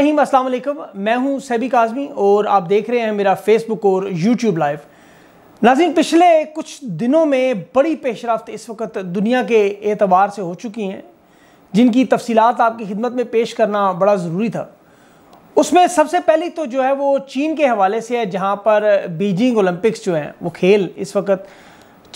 रहीम अस्सलाम वालेकुम मैं हूं सैबी काजमी और आप देख रहे हैं मेरा फेसबुक और यूट्यूब लाइव नाजिन पिछले कुछ दिनों में बड़ी पेशरफ इस वक्त दुनिया के एतबार से हो चुकी हैं जिनकी तफसीत आपकी खिदमत में पेश करना बड़ा ज़रूरी था उसमें सबसे पहली तो जो है वो चीन के हवाले से है जहाँ पर बीजिंग ओलंपिक्स जो हैं वो खेल इस वक्त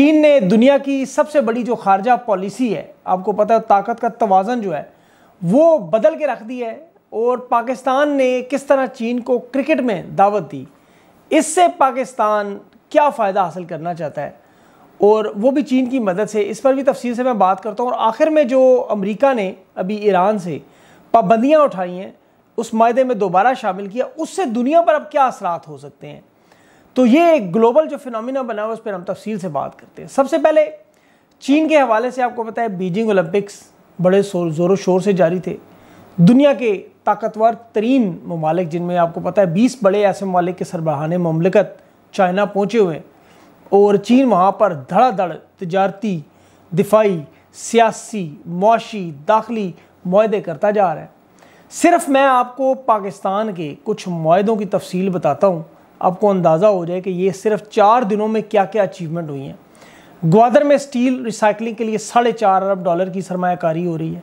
चीन ने दुनिया की सबसे बड़ी जो खारजा पॉलिसी है आपको पता है ताकत का तोज़न जो है वो बदल के रख दी है और पाकिस्तान ने किस तरह चीन को क्रिकेट में दावत दी इससे पाकिस्तान क्या फ़ायदा हासिल करना चाहता है और वो भी चीन की मदद से इस पर भी तफसील से मैं बात करता हूँ और आखिर में जो अमेरिका ने अभी ईरान से पाबंदियाँ उठाई हैं उस माहे में दोबारा शामिल किया उससे दुनिया पर अब क्या असरात हो सकते हैं तो ये एक ग्लोबल जो फिनमिना बना हुआ उस पर हम तफसील से बात करते हैं सबसे पहले चीन के हवाले से आपको पता है बीजिंग ओलंपिक्स बड़े ज़ोरों शोर से जारी थे दुनिया के ताकतवर तरीन ममालिक जिनमें आपको पता है बीस बड़े ऐसे ममालिक के सरबराहान ममलिकत चाइना पहुँचे हुए हैं और चीन वहाँ पर धड़ाधड़ तजारती दिफाई सियासी मुआशी दाखिली माहदे करता जा रहा है सिर्फ मैं आपको पाकिस्तान के कुछ माहों की तफसील बताता हूँ आपको अंदाज़ा हो जाए कि ये सिर्फ चार दिनों में क्या क्या अचीवमेंट हुई हैं ग्वादर में स्टील रिसाइकलिंग के लिए साढ़े चार अरब डॉलर की सरमाकारी हो रही है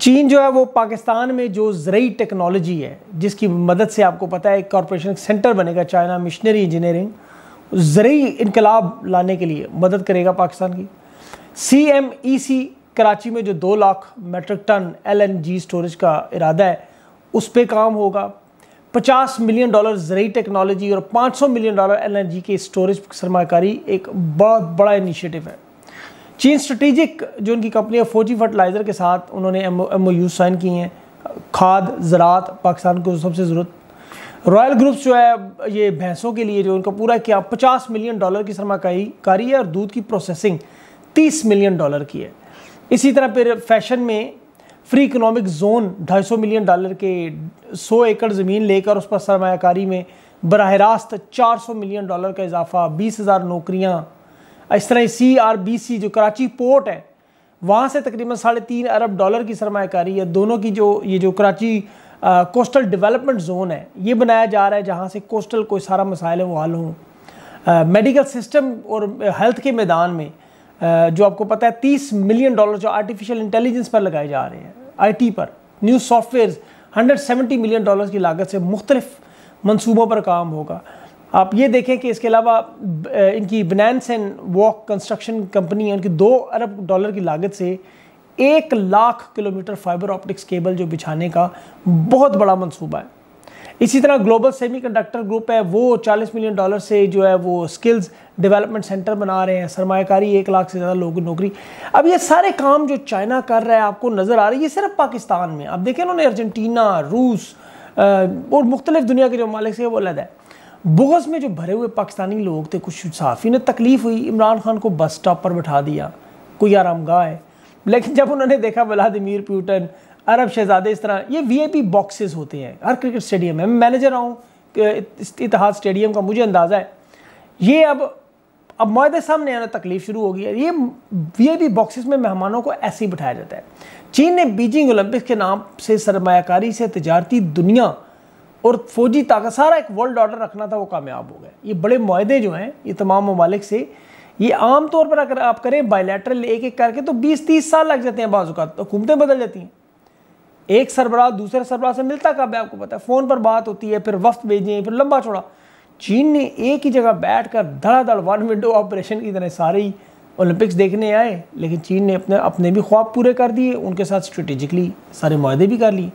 चीन जो है वो पाकिस्तान में जो ज़रूरी टेक्नोलॉजी है जिसकी मदद से आपको पता है एक कॉरपोरेशन सेंटर बनेगा चाइना मिशनरी इंजीनियरिंग ज़रूरी इनकलाब लाने के लिए मदद करेगा पाकिस्तान की सी एम ई सी कराची में जो दो lakh metric ton L N G storage का इरादा है उस पर काम होगा पचास मिलियन डॉलर ज़रूरी टेक्नोलॉजी और पाँच सौ million dollar L N G के स्टोरेज सरमाकारी एक बहुत बड़ा इनिशियटिव है चीन स्ट्रेटिजिक जो उनकी कंपनी है फौजी फर्टिलाइज़र के साथ उन्होंने एम ओ यू साइन किए हैं खाद ज़रात पाकिस्तान को सबसे ज़रूरत रॉयल ग्रुप्स जो है ये भैंसों के लिए जो उनका पूरा किया पचास मिलियन डॉलर की सरमाकारी कारी है और दूध की प्रोसेसिंग तीस मिलियन डॉलर की है इसी तरह फिर फैशन में फ्री इकोनॉमिक जोन ढाई सौ मिलियन डॉलर के सौ एकड़ ज़मीन लेकर उस पर सरमाकारी में बरह रास्त चार सौ मिलियन डॉलर का इजाफा बीस हज़ार नौकरियाँ इस तरह सी आर बी सी जो कराची पोर्ट है वहाँ से तकरीबन साढ़े तीन अरब डॉलर की सरमाकारी है दोनों की जो ये जो कराची आ, कोस्टल डेवलपमेंट जोन है ये बनाया जा रहा है जहाँ से कोस्टल कोई सारा मसाइल है वो हल हों मेडिकल सिस्टम और हेल्थ के मैदान में आ, जो आपको पता है तीस मिलियन डॉलर जो आर्टिफिशियल इंटेलिजेंस पर लगाए जा रहे हैं टी पर new software seventy million dollar की लागत से मुख्तलिफ मनसूबों पर काम होगा आप ये देखें कि इसके अलावा इनकी बनैंस एंड वॉक कंस्ट्रक्शन कंपनी है उनकी दो अरब डॉलर की लागत से एक lakh kilometre fibre optics cable जो बिछाने का बहुत बड़ा मंसूबा है इसी तरह ग्लोबल सेमीकंडक्टर ग्रुप है वो 40 मिलियन डॉलर से जो है वो स्किल्स डेवलपमेंट सेंटर बना रहे हैं सरमाकारी एक लाख से ज़्यादा लोगों की नौकरी अब ये सारे काम जो चाइना कर रहा है आपको नज़र आ रही है ये सिर्फ पाकिस्तान में आप देखें उन्होंने अर्जेंटीना रूस और मुख्तलिफ दुनिया के जो ममालिक वो अलग है बोगस में जो भरे हुए पाकिस्तानी लोग थे कुछ साफ़ी ने तकलीफ़ हुई इमरान खान को बस स्टॉप पर बैठा दिया कोई आराम गाह है लेकिन जब उन्होंने देखा व्लादिमिर प्यूटन अरब शहजादे इस तरह ये वीआईपी बॉक्सेस होते हैं हर क्रिकेट स्टेडियम में मैं मैनेजर हूँ इतिहाद स्टेडियम का मुझे अंदाज़ा है ये अब अब माहे सामने आना तकलीफ शुरू हो गई है ये पी बॉक्सेस में मेहमानों को ऐसे ही बिठाया जाता है चीन ने बीजिंग ओलंपिक के नाम से सरमाकारी से तजारती दुनिया और फौजी ताकत सारा एक वर्ल्ड ऑर्डर रखना था वो कामयाब हो गए ये बड़े माहे जो हैं ये तमाम ममालिक से ये आम तौर पर अगर आप करें बायलैटरल एक एक करके तो 20-30 साल लग जाते हैं बाजूकात तो हुकूमतें बदल जाती हैं एक सरबराह दूसरे सरबराह से मिलता कब है आपको पता है फ़ोन पर बात होती है फिर वफ्त भेजें फिर लंबा छोड़ा चीन ने एक ही जगह बैठ कर धड़ाधड़ वन विंडो ऑपरेशन की तरह सारे ही ओलंपिक्स देखने आए लेकिन चीन ने अपने अपने भी ख्वाब पूरे कर दिए उनके साथ स्ट्रेटेजिकली सारे माहदे भी कर लिए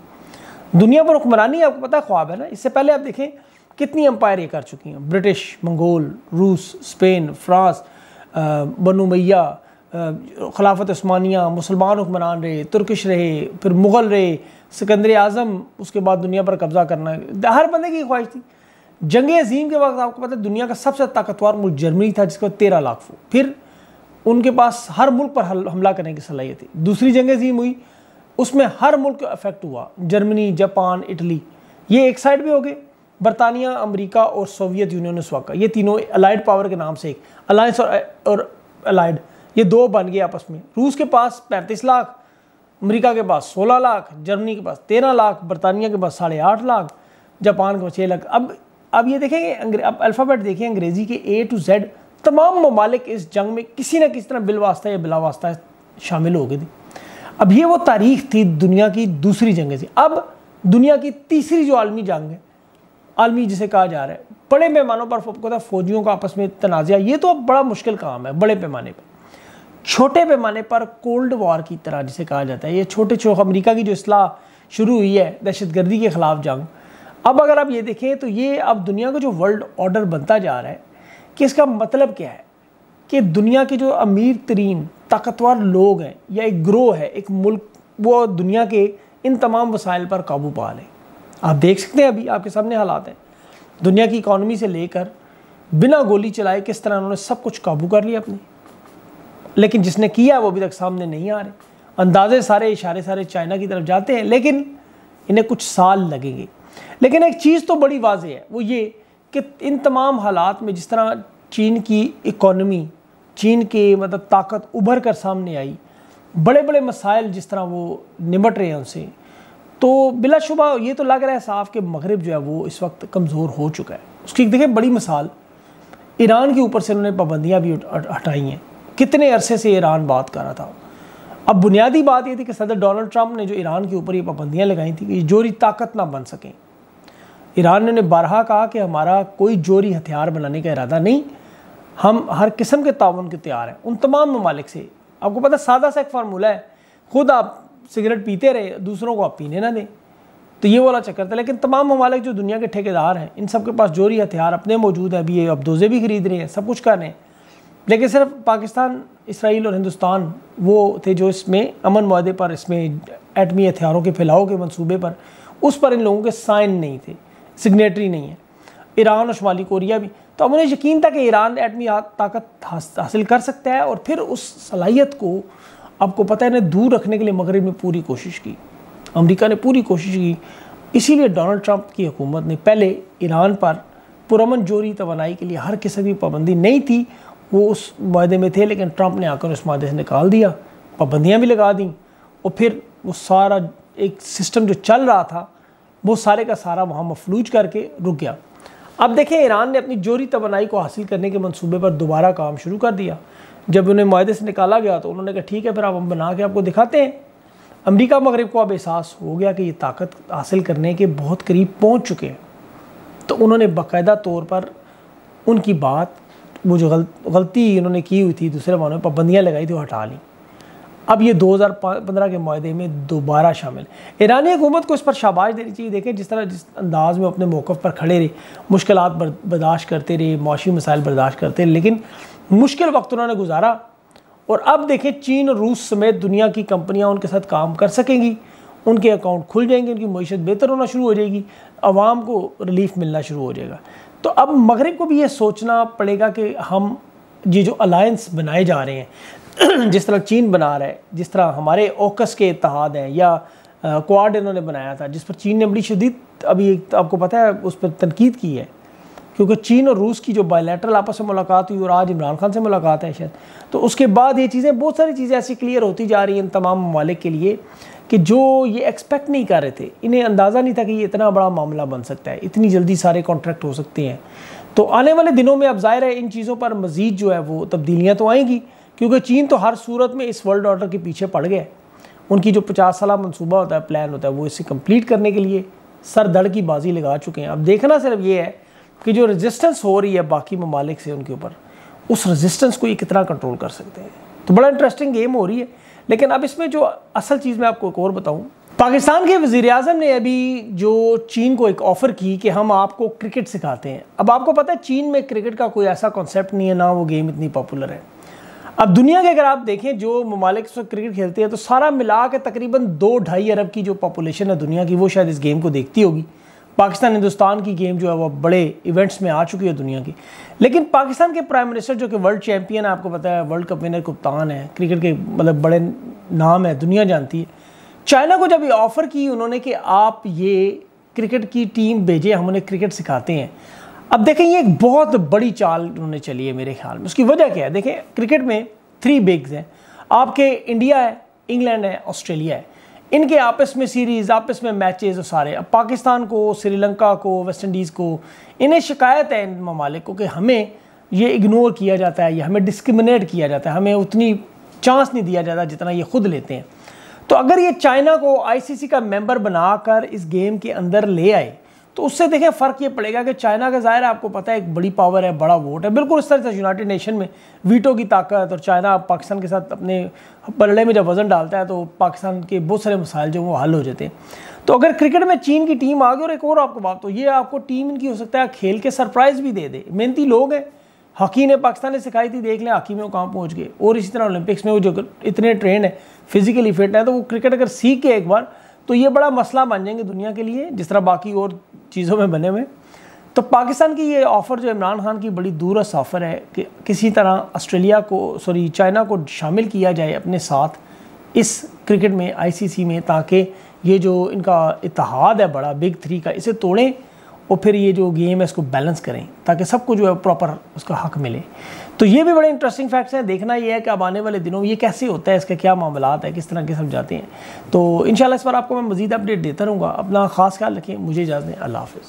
दुनिया पर हुक्मरानी आपको पता है ख्वाब है ना इससे पहले आप देखें कितनी अम्पायर ये कर चुकी हैं ब्रिटिश मंगोल रूस स्पेन फ्रांस बनु मैया खिलाफत स्मानिया मुसलमान हुक्मरान रहे तुर्किश रहे फिर मुग़ल रहे सिकंदर आज़म उसके बाद दुनिया पर कब्ज़ा करना हर बंदे की ख्वाहिश थी जंग अजीम के वक्त आपको पता है दुनिया का सबसे ताकतवर मुल्क जर्मनी था जिसके तेरह लाख फिर उनके पास हर मुल्क पर हमला करने की सलाहियत थी दूसरी जंग अजीम हुई उसमें हर मुल्क अफेक्ट हुआ जर्मनी जापान इटली ये एक साइड भी हो गए बरतानिया अमेरिका और सोवियत यूनियन उसवाका ये तीनों अलाइड पावर के नाम से एक अलायंस और और अलाइड ये दो बन गए आपस में रूस के पास पैंतीस लाख अमेरिका के पास सोलह लाख जर्मनी के पास तेरह लाख बरतानिया के पास साढ़े आठ लाख जापान के पास छः लाख अब अब ये अंग्रे, अब अल्फ़ाबेट देखें अंग्रेज़ी के ए टू जेड तमाम ममालिक इस जंग में किसी न किसी तरह बिलवास्ता या बिलावास्ता शामिल हो गए थे अब ये वो तारीख थी दुनिया की दूसरी जंग से अब दुनिया की तीसरी जो आलमी जंग है आलमी जिसे कहा जा रहा है बड़े पैमानों पर था फौजियों का आपस में तनाज़ा ये तो अब बड़ा मुश्किल काम है बड़े पैमाने पर छोटे पैमाने पर कोल्ड वॉर की तरह जिसे कहा जाता है ये छोटे छोटे अमरीका की जो असलाह शुरू हुई है दहशत गर्दी के ख़िलाफ़ जंग अब अगर आप ये देखें तो ये अब दुनिया का जो वर्ल्ड ऑर्डर बनता जा रहा है कि इसका मतलब क्या है कि दुनिया के जो अमीर तरीन ताकतवर लोग हैं या एक ग्रोह है एक मुल्क वो दुनिया के इन तमाम वसाइल पर काबू पा लें आप देख सकते हैं अभी आपके सामने हालात हैं दुनिया की इकानमी से लेकर बिना गोली चलाए किस तरह उन्होंने सब कुछ काबू कर लिया अपने लेकिन जिसने किया वो अभी तक सामने नहीं आ रहे अंदाजे सारे इशारे सारे चाइना की तरफ जाते हैं लेकिन इन्हें कुछ साल लगेंगे लेकिन एक चीज़ तो बड़ी वाजह है वो ये कि इन तमाम हालात में जिस तरह चीन की इकोनमी चीन की मतलब ताकत उभर कर सामने आई बड़े बड़े मसाइल जिस तरह वो निमट रहे हैं उनसे तो बिलाशुबा ये तो लग रहा है साफ कि मगरब जो है वो इस वक्त कमज़ोर हो चुका है उसकी देखें बड़ी मिसाल ईरान के ऊपर से उन्होंने पाबंदियाँ भी हटाई हैं कितने अरसे से ईरान बात कर रहा था अब बुनियादी बात ये थी कि सदर डोनाल्ड ट्रंप ने जो ईरान के ऊपर ये पाबंदियाँ लगाई थी कि जोरी ताकत ना बन सकें ईरान ने बारहा कहा कि हमारा कोई जोरी हथियार बनाने का इरादा नहीं हम हर किस्म के ताउन के तैयार हैं उन तमाम ममालिक से आपको पता सादा सा एक फार्मूला है ख़ुद आप सिगरेट पीते रहे दूसरों को आप पीने ना दें तो ये वाला चक्कर था लेकिन तमाम ममालिक जो दुनिया के ठेकेदार हैं इन सब के पास जोरी हथियार अपने मौजूद है अभी ये दोजे भी खरीद रहे हैं सब कुछ कर रहे हैं लेकिन सिर्फ पाकिस्तान इसराइल और हिंदुस्तान वो थे जो इसमें अमन माहे पर इसमें एटमी हथियारों के फैलाव के मनसूबे पर उस पर इन लोगों के साइन नहीं थे सिग्नेटरी नहीं है ईरान और शुमाली कोरिया भी तो अब उन्हें यकीन था कि ईरान एटमी ताकत हासिल कर सकता है और फिर उस सलाहियत को आपको पता है ने दूर रखने के लिए मगरब ने पूरी कोशिश की अमेरिका ने पूरी कोशिश की इसीलिए डोनाल्ड ट्रंप की हुकूमत ने पहले ईरान पर पुरमन जोरी तोनाई के लिए हर किस्म की पाबंदी नहीं थी वो उस वायदे में थे लेकिन ट्रंप ने आकर उस वायदे से निकाल दिया पाबंदियाँ भी लगा दी और फिर वो सारा एक सिस्टम जो चल रहा था वो सारे का सारा वहाँ मफलूज करके रुक गया अब देखें ईरान ने अपनी जोरी तोनाई को हासिल करने के मनसूबे पर दोबारा काम शुरू कर दिया जब उन्हें माहे से निकाला गया तो उन्होंने कहा ठीक है फिर आप हम बना के आपको दिखाते हैं अमरीका मगरब को अब एहसास हो गया कि ये ताकत हासिल करने के बहुत करीब पहुँच चुके हैं तो उन्होंने बाकायदा तौर पर उनकी बात वो जो गलती उन्होंने की हुई थी दूसरे मानों में पाबंदियाँ लगाई थी वो हटा ली अब ये 2015 के माहे में दोबारा शामिल ईरानी हुकूमत को इस पर शाबाश देनी चाहिए देखें जिस तरह जिस अंदाज में अपने मौक़ पर खड़े रहे मुश्किल बर्दाश्त करते रहे मौशी मसाइल बर्दाश्त करते रहे लेकिन मुश्किल वक्त उन्होंने गुजारा और अब देखें चीन और रूस समेत दुनिया की कंपनियाँ उनके साथ काम कर सकेंगी उनके अकाउंट खुल जाएंगे उनकी मीशत बेहतर होना शुरू हो जाएगी आवाम को रिलीफ मिलना शुरू हो जाएगा तो अब मगरब को भी ये सोचना पड़ेगा कि हम ये जो अलायंस बनाए जा रहे हैं जिस तरह चीन बना रहा है जिस तरह हमारे ओकस के इतिहाद हैं या क्वाड इन्होंने बनाया था जिस पर चीन ने बड़ी शदीद अभी आपको पता है उस पर तनकीद की है क्योंकि चीन और रूस की जो बायलैटरल आपस में मुलाकात हुई और आज इमरान खान से मुलाकात है शायद तो उसके बाद ये चीज़ें बहुत सारी चीज़ें ऐसी क्लियर होती जा रही हैं इन तमाम ममालिक के लिए कि जो ये एक्सपेक्ट नहीं कर रहे थे इन्हें अंदाज़ा नहीं था कि ये इतना बड़ा मामला बन सकता है इतनी जल्दी सारे कॉन्ट्रैक्ट हो सकते हैं तो आने वाले दिनों में अब जाहिर है इन चीज़ों पर मज़ीद जो है वो तब्दीलियाँ तो आएँगी क्योंकि चीन तो हर सूरत में इस वर्ल्ड ऑर्डर के पीछे पड़ गया है उनकी जो पचास साल मनसूबा होता है प्लान होता है वो इसे कम्प्लीट करने के लिए सर धड़ की बाजी लगा चुके हैं अब देखना सिर्फ ये है कि जो रजिस्टेंस हो रही है बाकी ममालिक से उनके ऊपर उस रजिस्टेंस को ये कितना कंट्रोल कर सकते हैं तो बड़ा इंटरेस्टिंग गेम हो रही है लेकिन अब इसमें जो असल चीज़ मैं आपको एक और बताऊँ पाकिस्तान के वजीर अजम ने अभी जो चीन को एक ऑफ़र की कि हम आपको क्रिकेट सिखाते हैं अब आपको पता है चीन में क्रिकेट का कोई ऐसा कॉन्सेप्ट नहीं है ना वो गेम इतनी पॉपुलर है अब दुनिया के अगर आप देखें जो ममालिक क्रिकेट खेलते हैं तो सारा मिला के तकरीबन दो ढाई अरब की जो पॉपुलेशन है दुनिया की वो शायद इस गेम को देखती होगी पाकिस्तान हिंदुस्तान की गेम जो है वो बड़े इवेंट्स में आ चुकी है दुनिया की लेकिन पाकिस्तान के प्राइम मिनिस्टर जो कि वर्ल्ड चैम्पियन है आपको पता है वर्ल्ड कप विनर कप्तान है क्रिकेट के मतलब बड़े नाम है दुनिया जानती है चाइना को जब ये ऑफ़र की उन्होंने कि आप ये क्रिकेट की टीम भेजें हम उन्हें क्रिकेट सिखाते हैं अब देखें ये एक बहुत बड़ी चाल उन्होंने चली है मेरे ख्याल में उसकी वजह क्या है देखें क्रिकेट में थ्री बिग्स हैं आपके इंडिया है इंग्लैंड है ऑस्ट्रेलिया है इनके आपस में सीरीज़ आपस में मैचेस और सारे अब पाकिस्तान को श्रीलंका को वेस्ट इंडीज़ को इन्हें शिकायत है इन ममालिक को कि हमें ये इग्नोर किया जाता है या हमें डिस्क्रिमिनेट किया जाता है हमें उतनी चांस नहीं दिया जाता जितना ये खुद लेते हैं तो अगर ये चाइना को आईसीसी का मेंबर बनाकर इस गेम के अंदर ले आए तो उससे देखें फ़र्क ये पड़ेगा कि चाइना का ज़ाहिर आपको पता है एक बड़ी पावर है बड़ा वोट है बिल्कुल इस तरह से यूनाइटेड नेशन में वीटो की ताकत और चाइना पाकिस्तान के साथ अपने बल्ले में जब वज़न डालता है तो पाकिस्तान के बहुत सारे मसाइल जो वो हल हो जाते हैं तो अगर क्रिकेट में चीन की टीम आ गई और एक और आपको बात तो ये आपको टीम इनकी हो सकता है खेल के सरप्राइज़ भी दे दे मेहनती लोग हैं हॉकी ने पाकिस्तान ने सिखाई थी देख लें हॉकी में वो कहाँ पहुँच गए और इसी तरह ओलंपिक्स में वो जो इतने ट्रेन है फिजिकली फिट है तो वो क्रिकेट अगर सीख के एक बार तो ये बड़ा मसला बन जाएंगे दुनिया के लिए जिस तरह बाकी और चीज़ों में बने हुए तो पाकिस्तान की ये ऑफ़र जो इमरान खान की बड़ी दूरस ऑफ़र है कि किसी तरह ऑस्ट्रेलिया को सॉरी चाइना को शामिल किया जाए अपने साथ इस क्रिकेट में आईसीसी में ताकि ये जो इनका इतिहाद है बड़ा बिग थ्री का इसे तोड़ें और फिर ये जो गेम है इसको बैलेंस करें ताकि सबको जो है प्रॉपर उसका हक मिले तो ये भी बड़े इंटरेस्टिंग फैक्ट्स हैं देखना ये है कि अब आने वाले दिनों ये कैसे होता है इसके क्या मामला है किस तरह के समझाते हैं तो इन इस बार आपको मैं मजीद अपडेट देता रहूँगा अपना खास ख्याल रखें मुझे इजाज़त दें अल्लाह हाफ़